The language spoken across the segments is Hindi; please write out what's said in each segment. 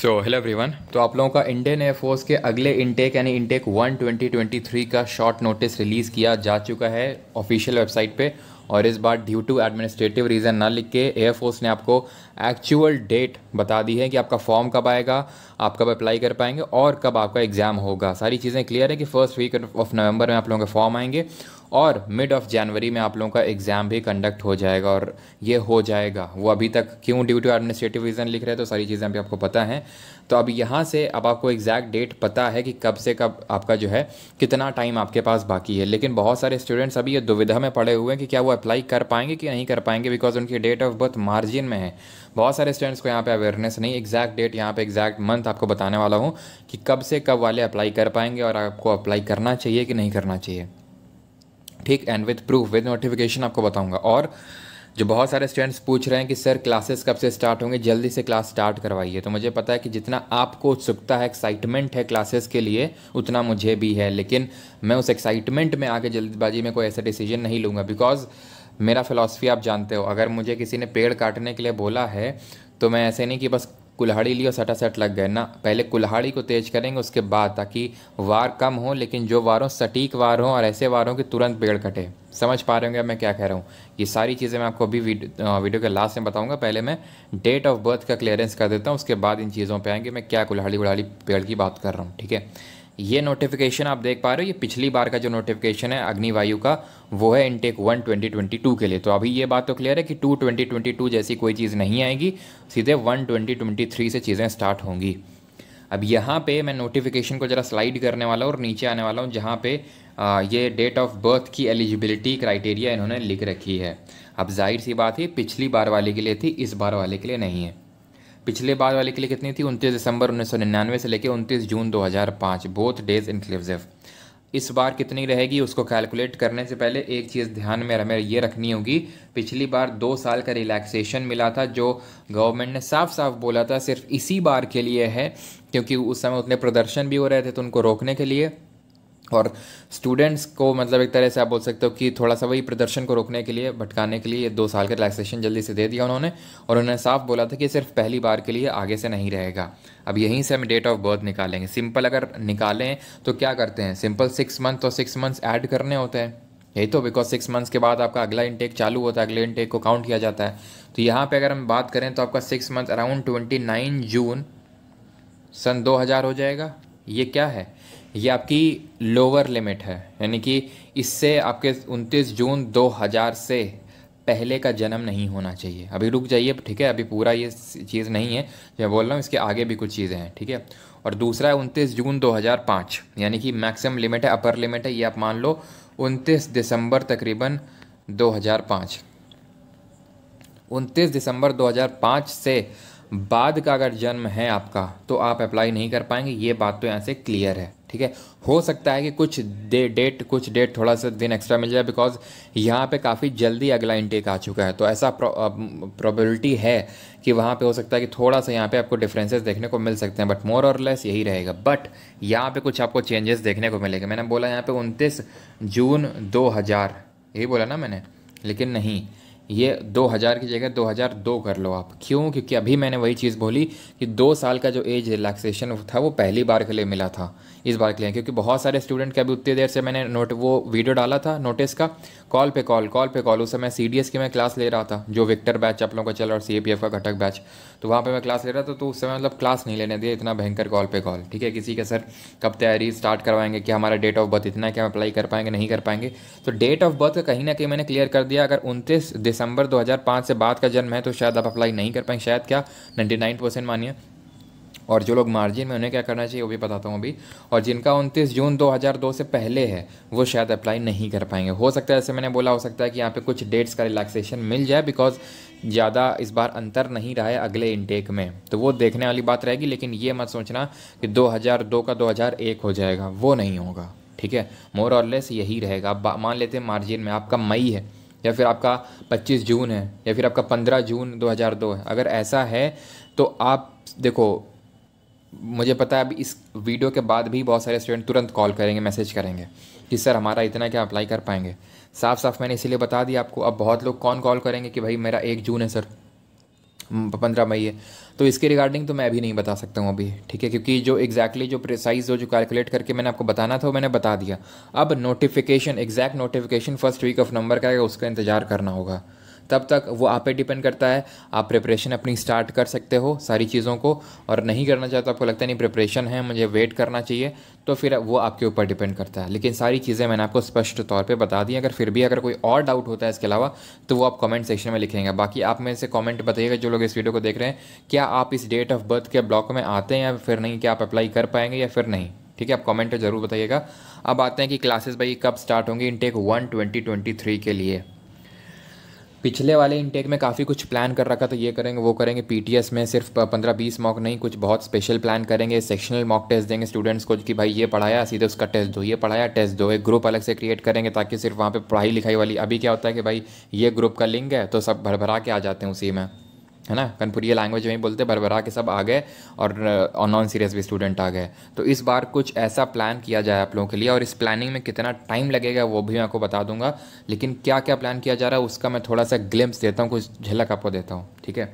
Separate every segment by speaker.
Speaker 1: सो हेलो एवरीवन तो आप लोगों का इंडियन एयरफोर्स के अगले इनटेक यानी intake one twenty twenty three का शॉर्ट नोटिस रिलीज़ किया जा चुका है ऑफिशियल वेबसाइट पे और इस बार ड्यू टू एडमिनिस्ट्रेटिव रीज़न ना लिख के एयरफोर्स ने आपको एक्चुअल डेट बता दी है कि आपका फॉर्म कब आएगा आप कब अप्लाई कर पाएंगे और कब आपका एग्ज़ाम होगा सारी चीज़ें क्लियर है कि फर्स्ट वीक ऑफ नवंबर में आप लोगों के फॉर्म आएंगे और मिड ऑफ जनवरी में आप लोगों का एग्ज़ाम भी कंडक्ट हो जाएगा और ये हो जाएगा वो अभी तक क्यों ड्यू टू एडमिनिस्ट्रेटिव रीज़न लिख रहे हैं तो सारी चीज़ें अभी आपको पता हैं तो अब यहाँ से अब आपको एग्जैक्ट डेट पता है कि कब से कब आपका जो है कितना टाइम आपके पास बाकी है लेकिन बहुत सारे स्टूडेंट्स अभी ये दुविधा में पड़े हुए हैं कि क्या वो अप्लाई कर पाएंगे कि नहीं कर पाएंगे बिकॉज उनकी डेट ऑफ बर्थ मार्जिन में है बहुत सारे स्टूडेंट्स को यहाँ पे अवेयरनेस नहीं एग्जैक्ट डेट यहाँ पे एग्जैक्ट मंथ आपको बताने वाला हूँ कि कब से कब वाले अप्लाई कर पाएंगे और आपको अप्लाई करना चाहिए कि नहीं करना चाहिए ठीक and with proof with notification आपको बताऊंगा और जो बहुत सारे स्टूडेंट्स पूछ रहे हैं कि सर क्लासेस कब से स्टार्ट होंगे जल्दी से क्लास स्टार्ट करवाइए तो मुझे पता है कि जितना आपको उत्सुकता है एक्साइटमेंट है क्लासेस के लिए उतना मुझे भी है लेकिन मैं उस एक्साइटमेंट में आगे जल्दबाजी में कोई ऐसा डिसीजन नहीं लूँगा बिकॉज मेरा फ़िलासफ़ी आप जानते हो अगर मुझे किसी ने पेड़ काटने के लिए बोला है तो मैं ऐसे नहीं कि बस कुल्हाड़ी लिया और सटासट लग गए ना पहले कुल्हाड़ी को तेज करेंगे उसके बाद ताकि वार कम हो लेकिन जो वार हों सटीक वार हों और ऐसे वार हों कि तुरंत पेड़ कटे समझ पा रहे होंगे मैं क्या कह रहा हूँ ये सारी चीज़ें मैं आपको अभी वीडियो, के लास्ट में बताऊँगा पहले मैं डेट ऑफ बर्थ का क्लियरेंस कर देता हूँ उसके बाद इन चीज़ों पर आएंगे मैं क्या कुल्हाड़ी उल्हाड़ी पेड़ की बात कर रहा हूँ ठीक है ये नोटिफिकेशन आप देख पा रहे हो ये पिछली बार का जो नोटिफिकेशन है अग्निवायु का वो है intake one twenty twenty two के लिए तो अभी ये बात तो क्लियर है कि टू ट्वेंटी ट्वेंटी टू जैसी कोई चीज़ नहीं आएगी सीधे वन ट्वेंटी ट्वेंटी थ्री से चीज़ें स्टार्ट होंगी अब यहाँ पे मैं नोटिफिकेशन को ज़रा स्लाइड करने वाला हूँ और नीचे आने वाला हूँ जहाँ पे आ, ये डेट ऑफ बर्थ की एलिजिबिलिटी क्राइटेरिया इन्होंने लिख रखी है अब जाहिर सी बात है पिछली बार वाले के लिए थी इस बार वाले के लिए नहीं है पिछले बार वाले के लिए कितनी थी उनतीस दिसंबर निन्यानवे से लेकर उनतीस जून पाँच बोथ डेज इंक्लूसिव इस बार कितनी रहेगी उसको कैलकुलेट करने से पहले एक चीज़ ध्यान में हमें ये रखनी होगी पिछली बार दो साल का रिलैक्सेशन मिला था जो गवर्नमेंट ने साफ साफ बोला था सिर्फ इसी बार के लिए है क्योंकि उस समय उतने प्रदर्शन भी हो रहे थे तो उनको रोकने के लिए और स्टूडेंट्स को मतलब एक तरह से आप बोल सकते हो कि थोड़ा सा वही प्रदर्शन को रोकने के लिए भटकाने के लिए दो साल का रिलैक्सेशन जल्दी से दे दिया उन्होंने और उन्होंने साफ बोला था कि सिर्फ पहली बार के लिए आगे से नहीं रहेगा अब यहीं से हम डेट ऑफ बर्थ निकालेंगे सिंपल अगर निकालें तो क्या करते हैं सिंपल सिक्स मंथ और सिक्स मंथ्स ऐड करने होते हैं यही तो बिकॉज सिक्स मंथ्स के बाद आपका अगला इनटेक चालू होता है अगले इनटेक को काउंट किया जाता है तो यहाँ पे अगर हम बात करें तो आपका six month around twenty nine जून सन दो हज़ार हो जाएगा ये क्या है ये आपकी लोअर लिमिट है यानी कि इससे आपके 29 जून 2000 से पहले का जन्म नहीं होना चाहिए अभी रुक जाइए ठीक है अभी पूरा ये चीज़ नहीं है मैं बोल रहा हूँ इसके आगे भी कुछ चीज़ें हैं ठीक है और दूसरा है उनतीस जून 2005 यानी कि मैक्सिमम लिमिट है अपर लिमिट है ये आप मान लो उनतीस दिसंबर तकरीबन 2005 उनतीस दिसंबर 2005 से बाद का अगर जन्म है आपका तो आप अप्लाई नहीं कर पाएंगे ये बात तो यहाँ से क्लियर है ठीक है हो सकता है कि कुछ दे डेट कुछ डेट थोड़ा सा दिन एक्स्ट्रा मिल जाए बिकॉज यहाँ पे काफ़ी जल्दी अगला इनटेक आ चुका है तो ऐसा प्रोबेबिलिटी है कि वहाँ पे हो सकता है कि थोड़ा सा यहाँ पे आपको डिफरेंसेस देखने को मिल सकते हैं बट मोर और लेस यही रहेगा बट यहाँ पे कुछ आपको चेंजेस देखने को मिलेगा मैंने बोला यहाँ पर उनतीस जून दो हज़ार यही बोला ना मैंने लेकिन नहीं ये 2000 की जगह 2002 कर लो आप क्यों क्योंकि अभी मैंने वही चीज़ बोली कि दो साल का जो एज रिलैक्सेशन था वो पहली बार के लिए मिला था इस बार के लिए क्योंकि बहुत सारे स्टूडेंट के अभी उतनी देर से मैंने नोट वो वीडियो डाला था नोटिस का कॉल पे कॉल कॉल पे कॉल उस समय सी की मैं क्लास ले रहा था जो विक्टर बैच आप लोगों का चल और सी का घटक बैच तो वहाँ पर मैं क्लास ले रहा था तो उस समय मतलब क्लास नहीं लेने दिया इतना भयंकर कॉल पे कॉल ठीक है किसी का सर कब तैयारी स्टार्ट करवाएंगे कि हमारा डेट ऑफ बर्थ इतना है कि हम अप्लाई कर पाएंगे नहीं कर पाएंगे तो डेट ऑफ बर्थ कहीं ना कहीं मैंने क्लियर कर दिया अगर उनतीस दिसंबर 2005 से बाद का जन्म है तो शायद आप अप्लाई नहीं कर पाएंगे शायद क्या 99 परसेंट मानिए और जो लोग मार्जिन में उन्हें क्या करना चाहिए वो भी बताता हूँ अभी और जिनका उनतीस जून 2002 से पहले है वो शायद अप्लाई नहीं कर पाएंगे हो सकता है जैसे मैंने बोला हो सकता है कि यहाँ पे कुछ डेट्स का रिलैक्सेशन मिल जाए बिकॉज ज़्यादा इस बार अंतर नहीं रहा है अगले इनटेक में तो वो देखने वाली बात रहेगी लेकिन ये मत सोचना कि दो का दो हो जाएगा वो नहीं होगा ठीक है मोर और लेस यही रहेगा आप मान लेते हैं मार्जिन में आपका मई है या फिर आपका 25 जून है या फिर आपका 15 जून 2002 है अगर ऐसा है तो आप देखो मुझे पता है अभी इस वीडियो के बाद भी बहुत सारे स्टूडेंट तुरंत कॉल करेंगे मैसेज करेंगे कि सर हमारा इतना क्या अप्लाई कर पाएंगे साफ साफ मैंने इसीलिए बता दिया आपको अब बहुत लोग कौन कॉल करेंगे कि भाई मेरा एक जून है सर पंद्रह मई है तो इसके रिगार्डिंग तो मैं अभी नहीं बता सकता हूँ अभी ठीक है क्योंकि जो एग्जैक्टली exactly जो प्रिसाइज जो कैलकुलेट करके मैंने आपको बताना था वो मैंने बता दिया अब notification exact notification first week of November का है उसका इंतजार करना होगा तब तक वो आप पे डिपेंड करता है आप प्रिपरेशन अपनी स्टार्ट कर सकते हो सारी चीज़ों को और नहीं करना चाहते तो आपको लगता नहीं प्रिपरेशन है मुझे वेट करना चाहिए तो फिर वो आपके ऊपर डिपेंड करता है लेकिन सारी चीज़ें मैंने आपको स्पष्ट तौर पे बता दी अगर फिर भी अगर कोई और डाउट होता है इसके अलावा तो वो आप कमेंट सेक्शन में लिखेंगे बाकी आप में से कमेंट बताइएगा जो लोग इस वीडियो को देख रहे हैं क्या आप इस डेट ऑफ बर्थ के ब्लॉक में आते हैं या फिर नहीं क्या आप अप्लाई कर पाएंगे या फिर नहीं ठीक है आप कमेंट ज़रूर बताइएगा अब आते हैं कि क्लासेस भाई कब स्टार्ट होंगी intake one twenty twenty three के लिए पिछले वाले इनटेक में काफ़ी कुछ प्लान कर रखा था ये करेंगे वो करेंगे पीटीएस में सिर्फ पंद्रह बीस मॉक नहीं कुछ बहुत स्पेशल प्लान करेंगे सेक्शनल मॉक टेस्ट देंगे स्टूडेंट्स को कि भाई ये पढ़ाया सीधे उसका टेस्ट दो ये पढ़ाया टेस्ट दो एक ग्रुप अलग से क्रिएट करेंगे ताकि सिर्फ वहाँ पर पढ़ाई लिखाई वाली अभी क्या होता है कि भाई ये ग्रुप का लिंक है तो सब भर भरा के आ जाते हैं उसी में है ना कनपुरी लैंग्वेज में ही बोलते बरबरा के सब आ गए और, uh, और नॉन सीरियस भी स्टूडेंट आ गए तो इस बार कुछ ऐसा प्लान किया जाए आप लोगों के लिए और इस प्लानिंग में कितना टाइम लगेगा वो भी मैं आपको बता दूंगा लेकिन क्या क्या प्लान किया जा रहा है उसका मैं थोड़ा सा ग्लिम्स देता हूँ कुछ झलक आपको देता हूँ ठीक है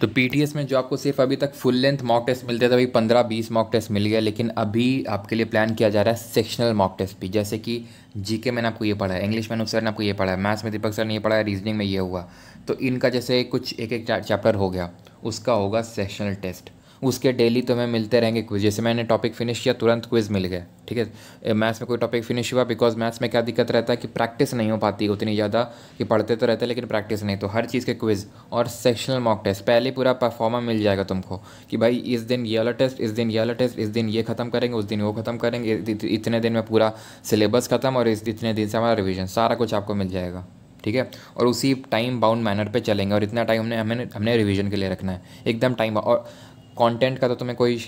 Speaker 1: तो पी में जो आपको सिर्फ अभी तक फुल लेंथ मॉक टेस्ट मिलते थे अभी पंद्रह बीस मॉक टेस्ट मिल गया लेकिन अभी आपके लिए प्लान किया जा रहा है सेक्शनल मॉक टेस्ट भी जैसे कि जीके मैंने आपको ये पढ़ा है इंग्लिश मैंने सर ने आपको ये पढ़ा है मैथ्स में दीपक सर ने ये पढ़ा है रीजनिंग में ये हुआ तो इनका जैसे कुछ एक एक चैप्टर हो गया उसका होगा सेक्शनल टेस्ट उसके डेली तुम्हें मिलते रहेंगे क्विज जैसे मैंने टॉपिक फिनिश किया तुरंत क्विज मिल गया ठीक है मैथ्स में कोई टॉपिक फिनिश हुआ बिकॉज मैथ्स में क्या दिक्कत रहता है कि प्रैक्टिस नहीं हो पाती उतनी ज़्यादा कि पढ़ते तो रहते लेकिन प्रैक्टिस नहीं तो हर चीज़ के क्विज और सेक्शनल मॉक टेस्ट पहले पूरा परफॉर्मा मिल जाएगा तुमको कि भाई इस दिन ये वाला टेस्ट इस दिन ये वाला टेस्ट इस दिन ये खत्म करेंगे उस दिन वो खत्म करेंगे इतने दिन में पूरा सिलेबस खत्म और इस इतने दिन से हमारा रिविजन सारा कुछ आपको मिल जाएगा ठीक है और उसी टाइम बाउंड मैनर पे चलेंगे और इतना टाइम हमने हमें हमने रिवीजन के लिए रखना है एकदम टाइम और कंटेंट का तो तुम्हें कोई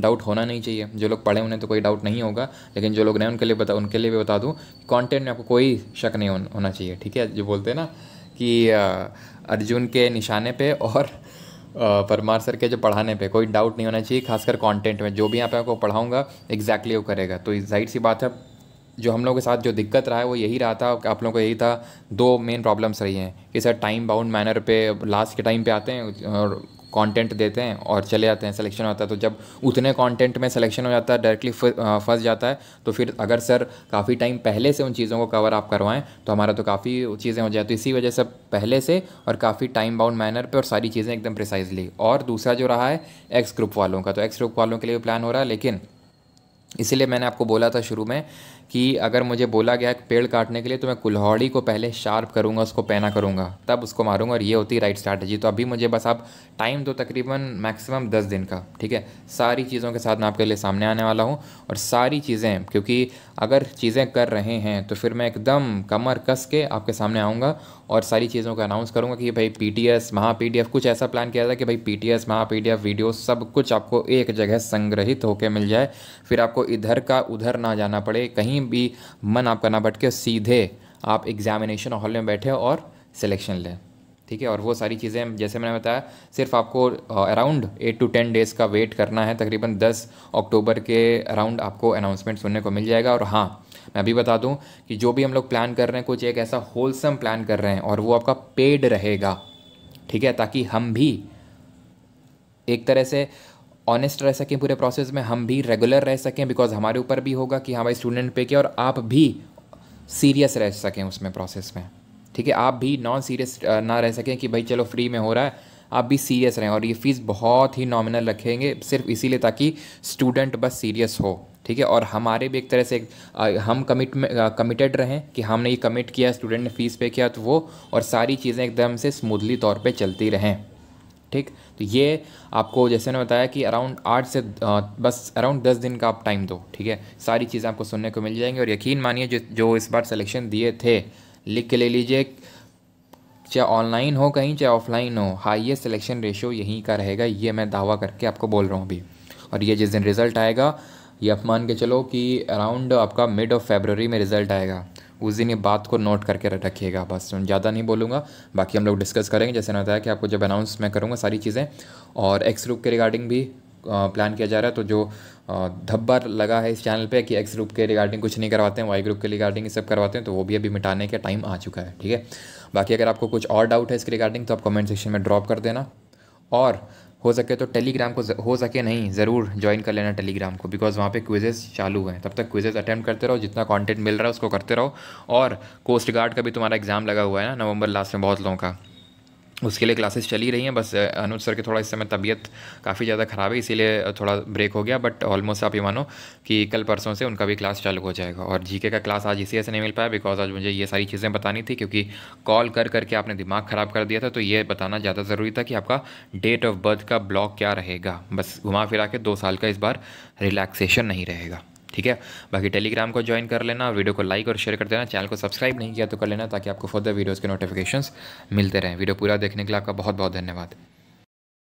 Speaker 1: डाउट होना नहीं चाहिए जो लोग पढ़े उन्हें तो कोई डाउट नहीं होगा लेकिन जो लोग नए उनके लिए बता उनके लिए भी बता दूँ कॉन्टेंट में आपको कोई शक नहीं होना चाहिए ठीक है जो बोलते हैं ना कि अर्जुन के निशाने पे और परमार सर के जो पढ़ाने पे कोई डाउट नहीं होना चाहिए खासकर कंटेंट में जो भी यहाँ पे आपको पढ़ाऊँगा एग्जैक्टली वो करेगा तो जाहिर सी बात है जो हम लोगों के साथ जो दिक्कत रहा है वो यही रहा था आप लोगों को यही था दो मेन प्रॉब्लम्स रही हैं कि सर टाइम बाउंड मैनर पे लास्ट के टाइम पे आते हैं और कंटेंट देते हैं और चले जाते हैं सिलेक्शन होता है तो जब उतने कंटेंट में सिलेक्शन हो जाता है डायरेक्टली फंस जाता है तो फिर अगर सर काफ़ी टाइम पहले से उन चीज़ों को कवर आप करवाएं तो हमारा तो काफ़ी चीज़ें हो जाए तो इसी वजह से पहले से और काफ़ी टाइम बाउंड मैनर पर और सारी चीज़ें एकदम प्रिसाइजली और दूसरा जो रहा है एक्स ग्रुप वालों का तो एक्स ग्रुप वालों के लिए प्लान हो रहा है लेकिन इसीलिए मैंने आपको बोला था शुरू में कि अगर मुझे बोला गया पेड़ काटने के लिए तो मैं कुल्हौड़ी को पहले शार्प करूँगा उसको पैना करूँगा तब उसको मारूंगा और ये होती राइट स्ट्रैटेजी तो अभी मुझे बस आप टाइम दो तकरीबन मैक्सिमम दस दिन का ठीक है सारी चीज़ों के साथ मैं आपके लिए सामने आने वाला हूँ और सारी चीज़ें क्योंकि अगर चीज़ें कर रहे हैं तो फिर मैं एकदम कमर कस के आपके सामने आऊँगा और सारी चीज़ों को अनाउंस करूँगा कि भाई पी टी एस महा पी डी एफ कुछ ऐसा प्लान किया था कि भाई पी टी एस महा पी डी एफ वीडियो सब कुछ आपको एक जगह संग्रहित होकर मिल जाए फिर आपको इधर का उधर ना जाना पड़े कहीं कहीं भी मन आपका ना भटके सीधे आप एग्जामिनेशन हॉल में बैठे और सिलेक्शन लें ठीक है और वो सारी चीज़ें जैसे मैंने बताया सिर्फ आपको around eight to ten days का वेट करना है तकरीबन दस अक्टूबर के अराउंड आपको अनाउंसमेंट सुनने को मिल जाएगा और हाँ मैं अभी बता दूं कि जो भी हम लोग प्लान कर रहे हैं कुछ एक ऐसा होलसम प्लान कर रहे हैं और वो आपका पेड रहेगा ठीक है ताकि हम भी एक तरह से ऑनेस्ट रह सकें पूरे प्रोसेस में हम भी रेगुलर रह सकें बिकॉज हमारे ऊपर भी होगा कि हाँ भाई स्टूडेंट पे किया और आप भी सीरियस रह सकें उसमें प्रोसेस में ठीक है आप भी नॉन सीरियस ना रह सकें कि भाई चलो फ्री में हो रहा है आप भी सीरियस रहें और ये फ़ीस बहुत ही नॉमिनल रखेंगे सिर्फ इसीलिए ताकि स्टूडेंट बस सीरियस हो ठीक है और हमारे भी एक तरह से हम कमिट कमिटेड रहें कि हमने ये कमिट किया स्टूडेंट ने फ़ीस पे किया तो वो और सारी चीज़ें एकदम से स्मूथली तौर पे चलती रहें ठीक तो ये आपको जैसे मैंने बताया कि अराउंड आठ से बस अराउंड दस दिन का आप टाइम दो ठीक है सारी चीज़ें आपको सुनने को मिल जाएंगी और यकीन मानिए जो जो इस बार सिलेक्शन दिए थे लिख के ले लीजिए चाहे ऑनलाइन हो कहीं चाहे ऑफलाइन हो हाइएस्ट सिलेक्शन रेशियो यहीं का रहेगा ये मैं दावा करके आपको बोल रहा हूँ अभी और ये जिस दिन रिज़ल्ट आएगा ये आप मान के चलो कि अराउंड आपका मिड ऑफ फेबररी में रिज़ल्ट आएगा उस दिन ये बात को नोट करके रखिएगा बस ज़्यादा नहीं बोलूँगा बाकी हम लोग डिस्कस करेंगे जैसे ना बताया कि आपको जब अनाउंस मैं करूँगा सारी चीज़ें और एक्स रूप के रिगार्डिंग भी प्लान किया जा रहा है तो जो धब्बर लगा है इस चैनल पे कि एक्स ग्रुप के रिगार्डिंग कुछ नहीं करवाते हैं वाई ग्रुप के रिगार्डिंग ये सब करवाते हैं तो वो भी अभी मिटाने का टाइम आ चुका है ठीक है बाकी अगर आपको कुछ और डाउट है इसके रिगार्डिंग तो आप कमेंट सेक्शन में ड्रॉप कर देना और हो सके तो टेलीग्राम को हो सके नहीं ज़रूर ज्वाइन कर लेना टेलीग्राम को बिकॉज वहाँ पे क्विजेस चालू हैं तब तक क्विजेज अटेम्प्ट करते रहो जितना कंटेंट मिल रहा है उसको करते रहो और कोस्ट गार्ड का भी तुम्हारा एग्ज़ाम लगा हुआ है ना नवंबर लास्ट में बहुत लोगों का उसके लिए क्लासेस चली रही हैं बस अनुज सर की थोड़ा इस समय तबीयत काफ़ी ज़्यादा ख़राब है इसीलिए थोड़ा ब्रेक हो गया बट ऑलमोस्ट आप ये मानो कि कल परसों से उनका भी क्लास चालू हो जाएगा और जीके का क्लास आज इसी ऐसे नहीं मिल पाया बिकॉज आज मुझे ये सारी चीज़ें बतानी थी क्योंकि कॉल कर करके आपने दिमाग ख़राब कर दिया था तो ये बताना ज़्यादा ज़रूरी था कि आपका डेट ऑफ बर्थ का ब्लॉक क्या रहेगा बस घुमा फिरा के दो साल का इस बार रिलैक्सेशन नहीं रहेगा ठीक है बाकी टेलीग्राम को ज्वाइन कर लेना वीडियो को लाइक और शेयर कर देना चैनल को सब्सक्राइब नहीं किया तो कर लेना ताकि आपको फर्दर वीडियोज़ के नोटिफिकेशन मिलते रहें वीडियो पूरा देखने के लिए आपका बहुत बहुत धन्यवाद